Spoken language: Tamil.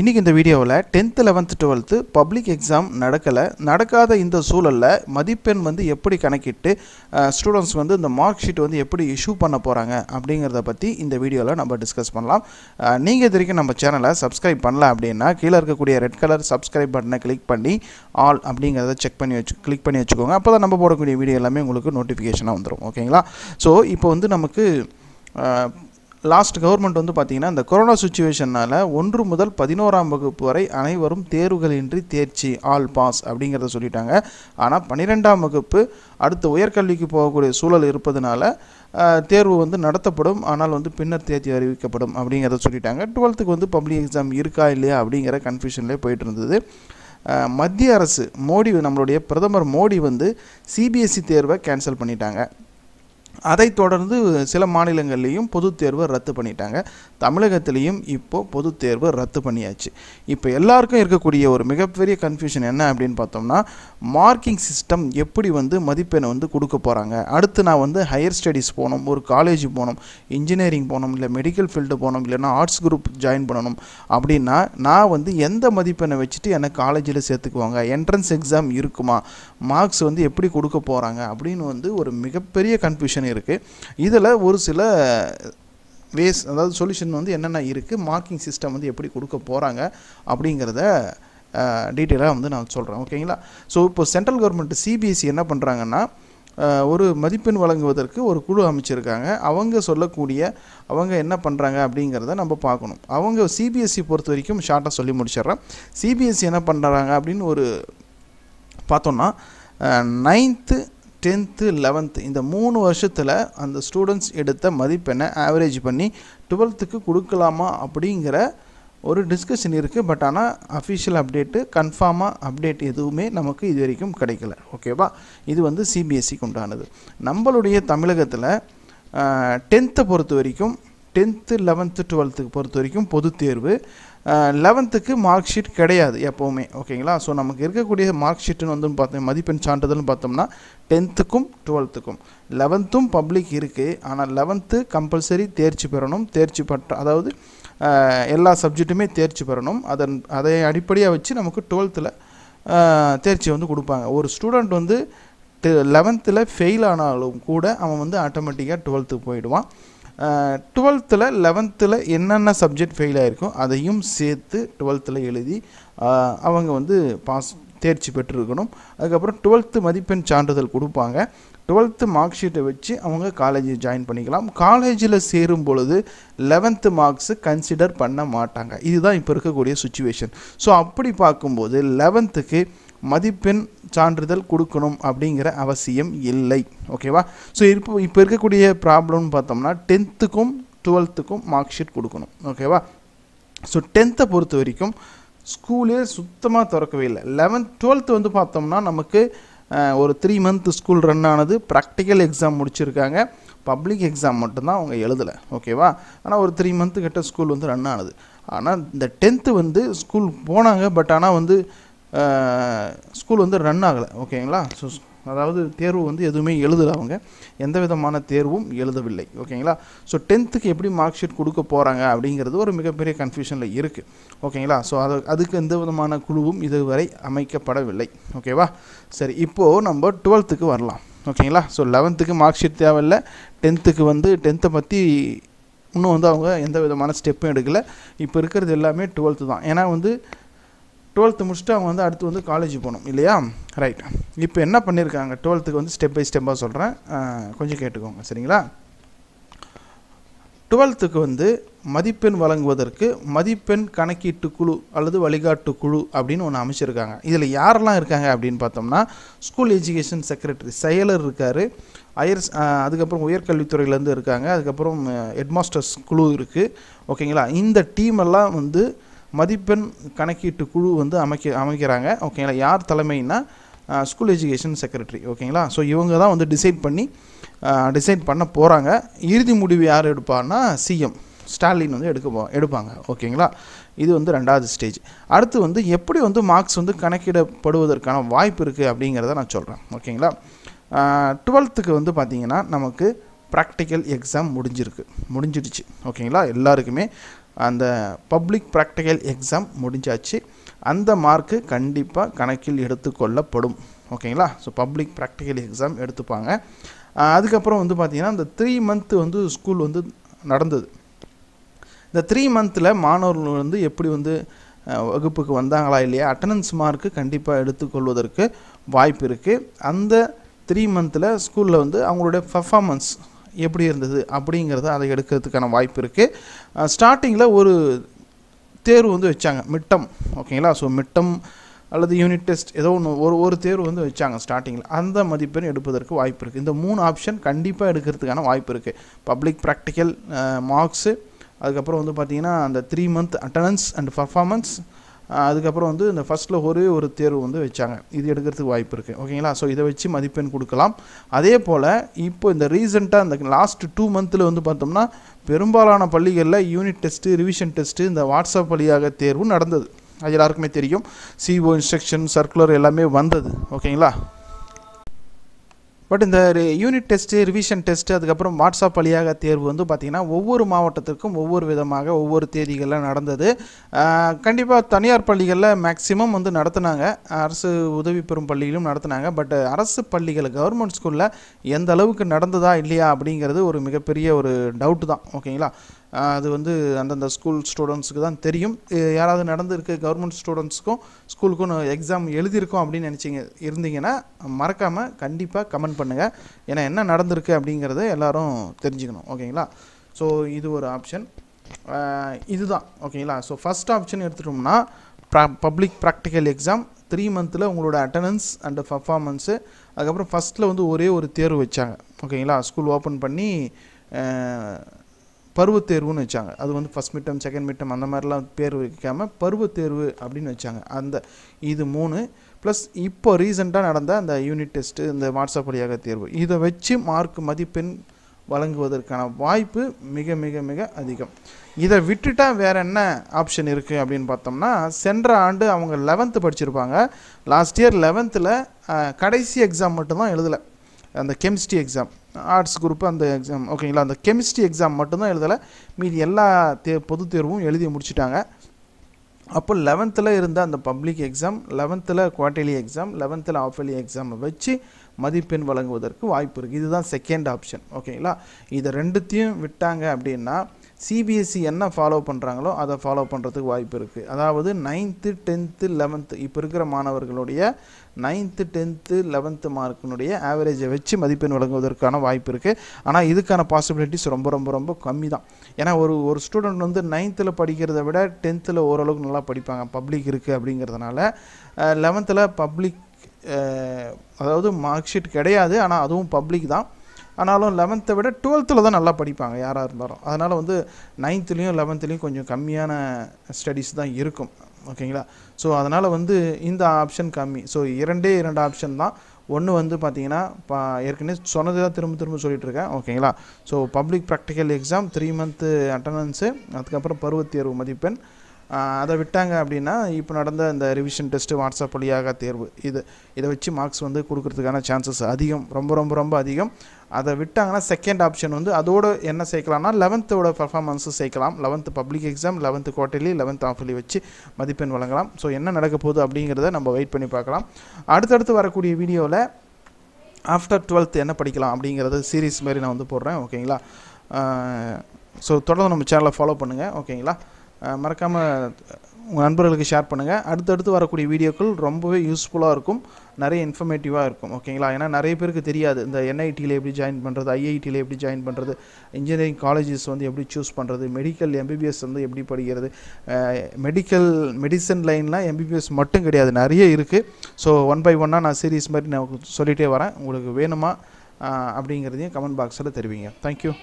இன்றைக்கி இந்த வீடியோவில் tenth eleventh twelfth public exam நடக்கலை நடக்காத இந்த சூழலில் மதிப்பெண் வந்து எப்படி கணக்கிட்டு ஸ்டூடெண்ட்ஸ் வந்து இந்த மார்க் ஷீட் வந்து எப்படி இஷ்யூ பண்ண போகிறாங்க அப்படிங்கிறத பற்றி இந்த வீடியோவில் நம்ம டிஸ்கஸ் பண்ணலாம் நீங்கள் இது நம்ம சேனலை சப்ஸ்கிரைப் பண்ணல அப்படின்னா கீழே இருக்கக்கூடிய ரெட் கலர் சப்ஸ்கிரைப் பட்டனை கிளிக் பண்ணி ஆல் அப்படிங்கிறத செக் பண்ணி வச்சு கிளிக் பண்ணி வச்சுக்கோங்க அப்போ தான் நம்ம போடக்கூடிய வீடியோ எல்லாமே உங்களுக்கு நோட்டிஃபிகேஷனாக வந்துடும் ஓகேங்களா ஸோ இப்போ வந்து நமக்கு லாஸ்ட் கவர்மெண்ட் வந்து பார்த்திங்கன்னா இந்த கொரோனா சுச்சுவேஷனால் ஒன்று முதல் பதினோராம் வகுப்பு வரை அனைவரும் தேர்வுகளின்றி தேர்ச்சி ஆல் பாஸ் அப்படிங்கிறத சொல்லிட்டாங்க ஆனால் பன்னிரெண்டாம் வகுப்பு அடுத்த உயர்கல்விக்கு போகக்கூடிய சூழல் இருப்பதனால தேர்வு வந்து நடத்தப்படும் ஆனால் வந்து பின்னர் தேர்ச்சி அறிவிக்கப்படும் அப்படிங்கிறத சொல்லிட்டாங்க டுவெல்த்துக்கு வந்து பப்ளிக் எக்ஸாம் இருக்கா இல்லையா அப்படிங்கிற கன்ஃபியூஷன்லேயே போயிட்டு இருந்தது மத்திய அரசு மோடி நம்மளுடைய பிரதமர் மோடி வந்து சிபிஎஸ்சி e தேர்வை கேன்சல் பண்ணிட்டாங்க அதைத் தொடர்ந்து சில மாநிலங்கள்லேயும் பொதுத் தேர்வை ரத்து பண்ணிட்டாங்க தமிழகத்திலையும் இப்போது பொதுத் தேர்வு ரத்து பண்ணியாச்சு இப்போ எல்லாருக்கும் இருக்கக்கூடிய ஒரு மிகப்பெரிய கன்ஃபியூஷன் என்ன அப்படின்னு பார்த்தோம்னா மார்க்கிங் சிஸ்டம் எப்படி வந்து மதிப்பெண்ணை வந்து கொடுக்க போகிறாங்க அடுத்து நான் வந்து ஹையர் ஸ்டடீஸ் போகணும் ஒரு காலேஜ் போகணும் இன்ஜினியரிங் போகணும் இல்லை மெடிக்கல் ஃபீல்டு போகணும் இல்லைன்னா ஆர்ட்ஸ் குரூப் ஜாயின் பண்ணணும் அப்படின்னா நான் வந்து எந்த மதிப்பெண்ணை வச்சுட்டு என்னை காலேஜில் சேர்த்துக்குவாங்க என்ட்ரன்ஸ் எக்ஸாம் இருக்குமா மார்க்ஸ் வந்து எப்படி கொடுக்க போகிறாங்க அப்படின்னு வந்து ஒரு மிகப்பெரிய கன்ஃபியூஷன் இருக்கு இதில் ஒரு சில வேஸ் அதாவது சொல்யூஷன் வந்து என்னென்ன இருக்குது மார்க்கிங் சிஸ்டம் வந்து எப்படி கொடுக்க போகிறாங்க அப்படிங்கிறத டீட்டெயிலாக வந்து நான் சொல்கிறேன் ஓகேங்களா ஸோ இப்போ சென்ட்ரல் கவர்மெண்ட் சிபிஎஸ்சி என்ன பண்ணுறாங்கன்னா ஒரு மதிப்பெண் வழங்குவதற்கு ஒரு குழு அமைச்சிருக்காங்க அவங்க சொல்லக்கூடிய அவங்க என்ன பண்ணுறாங்க அப்படிங்கிறத நம்ம பார்க்கணும் அவங்க சிபிஎஸ்சி e பொறுத்த வரைக்கும் ஷார்ட்டாக சொல்லி முடிச்சிடுறேன் சிபிஎஸ்சி e என்ன பண்ணுறாங்க அப்படின்னு ஒரு பார்த்தோன்னா நைன்த்து டென்த்து லெவன்த்து இந்த மூணு வருஷத்தில் அந்த ஸ்டூடெண்ட்ஸ் எடுத்த மதிப்பெண்ணை ஆவரேஜ் பண்ணி டுவெல்த்துக்கு கொடுக்கலாமா அப்படிங்கிற ஒரு டிஸ்கஷன் இருக்குது பட் ஆனால் அஃபிஷியல் அப்டேட்டு கன்ஃபார்மாக அப்டேட் எதுவுமே நமக்கு இது வரைக்கும் கிடைக்கல ஓகேவா இது வந்து சிபிஎஸ்சிக்கு e உண்டானது நம்மளுடைய தமிழகத்தில் டென்த்தை பொறுத்த வரைக்கும் டென்த்து லெவன்த்து டுவெல்த்துக்கு பொறுத்த வரைக்கும் பொது தேர்வு லெவன்த்துக்கு மார்க் ஷீட் கிடையாது எப்போவுமே ஓகேங்களா ஸோ நமக்கு இருக்கக்கூடிய மார்க் ஷீட்டுன்னு வந்து பார்த்தோம் மதிப்பெண் சான்றிதழ்னு பார்த்தோம்னா டென்த்துக்கும் டுவெல்த்துக்கும் லெவன்த்தும் பப்ளிக் இருக்குது ஆனால் லெவன்த்து கம்பல்சரி தேர்ச்சி பெறணும் தேர்ச்சி பட்ட அதாவது எல்லா சப்ஜெக்ட்டுமே தேர்ச்சி பெறணும் அதன் அதை அடிப்படையாக வச்சு நமக்கு டுவெல்த்தில் தேர்ச்சி வந்து கொடுப்பாங்க ஒரு ஸ்டூடெண்ட் வந்து லெவன்த்தில் ஃபெயில் ஆனாலும் கூட அவன் வந்து ஆட்டோமேட்டிக்காக டுவெல்த்துக்கு போயிடுவான் டுவெல்த்தில் லெவன்த்தில் என்னென்ன சப்ஜெக்ட் ஃபெயில் ஆகிருக்கோ அதையும் சேர்த்து டுவெல்த்தில் எழுதி அவங்க வந்து பாஸ் தேர்ச்சி பெற்றிருக்கணும் அதுக்கப்புறம் டுவெல்த்து மதிப்பெண் சான்றிதழ் கொடுப்பாங்க டுவெல்த்து மார்க் ஷீட்டை வச்சு அவங்க காலேஜ் ஜாயின் பண்ணிக்கலாம் காலேஜில் சேரும் பொழுது லெவன்த்து மார்க்ஸு கன்சிடர் பண்ண மாட்டாங்க இதுதான் இப்போ இருக்கக்கூடிய சுச்சுவேஷன் ஸோ அப்படி பார்க்கும்போது லெவன்த்துக்கு மதிப்பெண் சான்றிதழ் கொடுக்கணும் அப்படிங்கிற அவசியம் இல்லை ஓகேவா ஸோ இப்போ இப்போ இருக்கக்கூடிய ப்ராப்ளம்னு பார்த்தோம்னா டென்த்துக்கும் டுவெல்த்துக்கும் மார்க் ஷீட் கொடுக்கணும் ஓகேவா ஸோ டென்த்தை பொறுத்த வரைக்கும் ஸ்கூலே சுத்தமாக திறக்கவே இல்லை லெவன்த் டுவெல்த்து வந்து பார்த்தோம்னா நமக்கு ஒரு த்ரீ மந்த் ஸ்கூல் ரன் ஆனது ப்ராக்டிக்கல் எக்ஸாம் முடிச்சிருக்காங்க பப்ளிக் எக்ஸாம் மட்டும்தான் அவங்க எழுதலை ஓகேவா ஆனால் ஒரு த்ரீ மந்த்து கிட்ட ஸ்கூல் வந்து ரன் ஆனது ஆனால் இந்த டென்த்து வந்து ஸ்கூல் போனாங்க பட் ஆனால் வந்து ஸ்கூல் வந்து ரன் ஆகலை ஓகேங்களா ஸோ அதாவது தேர்வு வந்து எதுவுமே எழுதலை அவங்க எந்த விதமான தேர்வும் எழுதவில்லை ஓகேங்களா ஸோ டென்த்துக்கு எப்படி மார்க் ஷீட் கொடுக்க போகிறாங்க அப்படிங்கிறது ஒரு மிகப்பெரிய கன்ஃபியூஷனில் இருக்குது ஓகேங்களா ஸோ அது அதுக்கு எந்த விதமான குழுவும் இதுவரை அமைக்கப்படவில்லை ஓகேவா சரி இப்போது நம்ம டுவெல்த்துக்கு வரலாம் ஓகேங்களா ஸோ லெவன்த்துக்கு மார்க் ஷீட் தேவையில்லை டென்த்துக்கு வந்து டென்த்தை பற்றி இன்னும் வந்து அவங்க எந்த விதமான ஸ்டெப்பும் எடுக்கலை இப்போ இருக்கிறது எல்லாமே டுவெல்த்து தான் ஏன்னா வந்து டுவெல்த்து முடிச்சுட்டு அவங்க வந்து அடுத்து வந்து காலேஜ் போகணும் இல்லையா ரைட் இப்போ என்ன பண்ணியிருக்காங்க டுவெல்த்துக்கு வந்து ஸ்டெப் பை ஸ்டெப்பாக சொல்கிறேன் கொஞ்சம் கேட்டுக்கோங்க சரிங்களா டுவெல்த்துக்கு வந்து மதிப்பெண் வழங்குவதற்கு மதிப்பெண் கணக்கீட்டு குழு அல்லது வழிகாட்டு குழு அப்படின்னு ஒன்று அமைச்சிருக்காங்க இதில் யாரெல்லாம் இருக்காங்க அப்படின்னு பார்த்தோம்னா ஸ்கூல் எஜுகேஷன் செக்ரட்டரி செயலர் இருக்கார் ஹையர் அதுக்கப்புறம் உயர்கல்வித்துறையிலேருந்து இருக்காங்க அதுக்கப்புறம் ஹெட்மாஸ்டர்ஸ் குழு இருக்குது ஓகேங்களா இந்த டீம் எல்லாம் வந்து மதிப்பெண் கணக்கீட்டு குழு வந்து அமைக்க அமைக்கிறாங்க ஓகேங்களா யார் தலைமைன்னா ஸ்கூல் எஜுகேஷன் செக்ரட்டரி ஓகேங்களா ஸோ இவங்க தான் வந்து டிசைட் பண்ணி டிசைட் பண்ண போகிறாங்க இறுதி முடிவு யார் எடுப்பான்னா சிஎம் ஸ்டாலின் வந்து எடுக்க எடுப்பாங்க ஓகேங்களா இது வந்து ரெண்டாவது ஸ்டேஜ் அடுத்து வந்து எப்படி வந்து மார்க்ஸ் வந்து கணக்கிடப்படுவதற்கான வாய்ப்பு இருக்குது அப்படிங்கிறத நான் சொல்கிறேன் ஓகேங்களா டுவெல்த்துக்கு வந்து பார்த்திங்கன்னா நமக்கு ப்ராக்டிக்கல் எக்ஸாம் முடிஞ்சிருக்கு முடிஞ்சிடுச்சு ஓகேங்களா எல்லாருக்குமே அந்த பப்ளிக் ப்ராக்டிக்கல் எக்ஸாம் முடிஞ்சாச்சு அந்த மார்க்கு கண்டிப்பாக கணக்கில் எடுத்துக்கொள்ளப்படும் ஓகேங்களா ஸோ பப்ளிக் ப்ராக்டிக்கல் எக்ஸாம் எடுத்துப்பாங்க அதுக்கப்புறம் வந்து பார்த்திங்கன்னா இந்த த்ரீ மந்த்து வந்து ஸ்கூல் வந்து நடந்தது இந்த த்ரீ மந்தில் மாணவர்கள் வந்து எப்படி வந்து வகுப்புக்கு வந்தாங்களா இல்லையா அட்டண்டன்ஸ் மார்க்கு கண்டிப்பாக எடுத்துக்கொள்வதற்கு வாய்ப்பு இருக்குது அந்த த்ரீ மந்தில் ஸ்கூலில் வந்து அவங்களுடைய பர்ஃபாமன்ஸ் எப்படி இருந்தது அப்படிங்கிறத அதை எடுக்கிறதுக்கான வாய்ப்பு இருக்குது ஸ்டார்டிங்கில் ஒரு தேர்வு வந்து வச்சாங்க மிட்டம் ஓகேங்களா ஸோ மிட்டம் அல்லது யூனிட் டெஸ்ட் ஏதோ ஒன்று ஒரு ஒரு தேர்வு வந்து வச்சாங்க ஸ்டார்டிங்கில் அந்த மதிப்பெண் எடுப்பதற்கு வாய்ப்பு இருக்குது இந்த மூணு ஆப்ஷன் கண்டிப்பாக எடுக்கிறதுக்கான வாய்ப்பு இருக்குது பப்ளிக் ப்ராக்டிக்கல் மார்க்ஸு அதுக்கப்புறம் வந்து பார்த்திங்கன்னா அந்த three month attendance and performance அதுக்கப்புறம் வந்து இந்த ஃபஸ்ட்டில் ஒரே ஒரு தேர்வு வந்து வச்சாங்க இது எடுக்கிறதுக்கு வாய்ப்பு இருக்குது ஓகேங்களா ஸோ இதை வச்சு மதிப்பெண் கொடுக்கலாம் அதே போல் இப்போ இந்த ரீசெண்டாக இந்த லாஸ்ட் டூ மந்தில் வந்து பார்த்தோம்னா பெரும்பாலான பள்ளிகளில் யூனிட் டெஸ்ட்டு ரிவிஷன் டெஸ்ட்டு இந்த வாட்ஸ்அப் வழியாக தேர்வு நடந்தது அது எல்லாருக்குமே தெரியும் சிஓ இன்ஸ்ட்ரக்ஷன் சர்க்குலர் எல்லாமே வந்தது ஓகேங்களா பட் இந்த யூனிட் டெஸ்ட்டு ரிவிஷன் டெஸ்ட்டு அதுக்கப்புறம் வாட்ஸ்அப் வழியாக தேர்வு வந்து பார்த்திங்கன்னா ஒவ்வொரு மாவட்டத்திற்கும் ஒவ்வொரு விதமாக ஒவ்வொரு தேதிகளில் நடந்தது கண்டிப்பாக தனியார் பள்ளிகளில் மேக்ஸிமம் வந்து நடத்துனாங்க அரசு உதவி பெறும் பள்ளிகளும் நடத்தினாங்க பட் அரசு பள்ளிகளை கவர்மெண்ட் ஸ்கூலில் எந்த அளவுக்கு நடந்ததா இல்லையா அப்படிங்கிறது ஒரு மிகப்பெரிய ஒரு டவுட்டு தான் ஓகேங்களா அது வந்து அந்தந்த ஸ்கூல் ஸ்டூடெண்ட்ஸுக்கு தான் தெரியும் யாராவது நடந்திருக்கு கவர்மெண்ட் ஸ்டூடெண்ட்ஸுக்கும் ஸ்கூலுக்கும் எக்ஸாம் எழுதியிருக்கோம் அப்படின்னு நினச்சிங்க இருந்தீங்கன்னா மறக்காமல் கண்டிப்பாக கமெண்ட் பண்ணுங்கள் ஏன்னா என்ன நடந்திருக்கு அப்படிங்கிறத எல்லோரும் தெரிஞ்சுக்கணும் ஓகேங்களா ஸோ இது ஒரு ஆப்ஷன் இதுதான் ஓகேங்களா ஸோ ஃபஸ்ட் ஆப்ஷன் எடுத்துட்டோம்னா பப்ளிக் ப்ராக்டிக்கல் எக்ஸாம் த்ரீ மந்தில் உங்களோட அட்டண்டன்ஸ் அண்டு பர்ஃபார்மன்ஸு அதுக்கப்புறம் ஃபஸ்ட்டில் வந்து ஒரே ஒரு தேர்வு வச்சாங்க ஓகேங்களா ஸ்கூல் ஓப்பன் பண்ணி பருவத்தேர்வுன்னு தேர்வுன்னு வச்சாங்க அது வந்து ஃபஸ்ட் மிட்டம் செகண்ட் மிட்டம் அந்த மாதிரிலாம் பேர் வைக்காமல் பருவத்தேர்வு தேர்வு அப்படின்னு வச்சாங்க அந்த இது மூணு ப்ளஸ் இப்போ ரீசெண்டாக நடந்த அந்த யூனிட் டெஸ்ட்டு இந்த வாட்ஸ்அப் வழியாக தேர்வு இதை வச்சு மார்க் மதிப்பெண் வழங்குவதற்கான வாய்ப்பு மிக மிக மிக அதிகம் இதை விட்டுட்டால் வேறு என்ன ஆப்ஷன் இருக்குது அப்படின்னு பார்த்தோம்னா சென்ற ஆண்டு அவங்க லெவன்த்து படிச்சிருப்பாங்க லாஸ்ட் இயர் லெவன்த்தில் கடைசி எக்ஸாம் மட்டும்தான் எழுதலை அந்த கெமிஸ்ட்ரி எக்ஸாம் ஆர்ட்ஸ் குரூப் அந்த எக்ஸாம் ஓகேங்களா அந்த கெமிஸ்ட்ரி எக்ஸாம் மட்டும்தான் எழுதலை மீதி எல்லா தே பொது தேர்வும் எழுதி முடிச்சுட்டாங்க அப்போ லெவன்த்தில் இருந்த அந்த பப்ளிக் எக்ஸாம் லெவன்த்தில் குவார்டர்லி எக்ஸாம் லெவன்த்தில் ஆஃபர்லி எக்ஸாமை வச்சு மதிப்பெண் வழங்குவதற்கு வாய்ப்பு இருக்குது இதுதான் செகண்ட் ஆப்ஷன் ஓகேங்களா இதை ரெண்டுத்தையும் விட்டாங்க அப்படின்னா சிபிஎஸ்சி e என்ன ஃபாலோ பண்ணுறாங்களோ அதை ஃபாலோ பண்ணுறதுக்கு வாய்ப்பு இருக்குது அதாவது நைன்த்து டென்த்து லெவன்த்து இப்போ இருக்கிற மாணவர்களுடைய நைன்த்து டென்த்து லெவன்த்து மார்க்கினுடைய ஆவரேஜை வச்சு மதிப்பெண் வழங்குவதற்கான வாய்ப்பு இருக்குது ஆனால் இதுக்கான பாசிபிலிட்டிஸ் ரொம்ப ரொம்ப ரொம்ப கம்மி தான் ஏன்னா ஒரு ஒரு ஸ்டூடெண்ட் வந்து நைன்த்தில் படிக்கிறத விட டென்த்தில் ஓரளவுக்கு நல்லா படிப்பாங்க பப்ளிக் இருக்குது அப்படிங்கிறதுனால லெவன்த்தில் பப்ளிக் அதாவது மார்க் ஷீட் கிடையாது ஆனால் அதுவும் பப்ளிக் தான் ஆனாலும் லெவன்த்தை விட டுவெல்த்தில் தான் நல்லா படிப்பாங்க யாராக இருந்தாலும் அதனால் வந்து நைன்த்துலேயும் லெவன்த்துலேயும் கொஞ்சம் கம்மியான ஸ்டடீஸ் தான் இருக்கும் ஓகேங்களா ஸோ அதனால் வந்து இந்த ஆப்ஷன் கம்மி ஸோ இரண்டே இரண்டு ஆப்ஷன் தான் ஒன்று வந்து பார்த்தீங்கன்னா பா ஏற்கனவே சொன்னது தான் திரும்ப திரும்ப சொல்லிகிட்ருக்கேன் ஓகேங்களா so public practical exam three month attendance அதுக்கப்புறம் பருவத்தேர்வு மதிப்பெண் அதை விட்டாங்க அப்படின்னா இப்போ நடந்த இந்த ரிவிஷன் டெஸ்ட்டு வாட்ஸ்அப் வழியாக தேர்வு இது இதை வச்சு மார்க்ஸ் வந்து கொடுக்குறதுக்கான சான்சஸ் அதிகம் ரொம்ப ரொம்ப ரொம்ப அதிகம் அதை விட்டாங்கன்னா செகண்ட் ஆப்ஷன் வந்து அதோடு என்ன சேர்க்கலாம்னா லெவன்த்தோட பர்ஃபார்மன்ஸும் சேர்க்கலாம் eleventh public exam eleventh quarterly eleventh ஆஃப்லி வச்சு மதிப்பெண் வழங்கலாம் ஸோ என்ன நடக்க போகுது அப்படிங்கிறத நம்ம வெயிட் பண்ணி பார்க்கலாம் அடுத்தடுத்து வரக்கூடிய வீடியோவில் ஆஃப்டர் டுவெல்த் என்ன படிக்கலாம் அப்படிங்கிறது சீரீஸ் மாதிரி நான் வந்து போடுறேன் ஓகேங்களா ஸோ தொடர்ந்து நம்ம சேனலை ஃபாலோ பண்ணுங்கள் ஓகேங்களா மறக்காமல் உங்கள் நண்பர்களுக்கு ஷேர் பண்ணுங்கள் அடுத்தடுத்து வரக்கூடிய வீடியோக்கள் ரொம்பவே யூஸ்ஃபுல்லாக இருக்கும் நிறைய இன்ஃபர்மேட்டிவாக இருக்கும் ஓகேங்களா ஏன்னா நிறைய பேருக்கு தெரியாது இந்த என்ஐடியில் எப்படி ஜாயின் பண்ணுறது ஐஐடியில் எப்படி ஜாயின் பண்ணுறது இன்ஜினியரிங் காலேஜஸ் வந்து எப்படி சூஸ் பண்ணுறது மெடிக்கல் எம்பிபிஎஸ் வந்து எப்படி படிக்கிறது மெடிக்கல் மெடிசன் லைன்லாம் எம்பிபிஎஸ் மட்டும் கிடையாது நிறைய இருக்குது ஸோ ஒன் பை ஒன்னாக நான் சீரியஸ் மாதிரி நான் சொல்லிகிட்டே வரேன் உங்களுக்கு வேணுமா அப்படிங்கிறதையும் கமெண்ட் பாக்ஸில் தெரிவிங்க தேங்க்யூ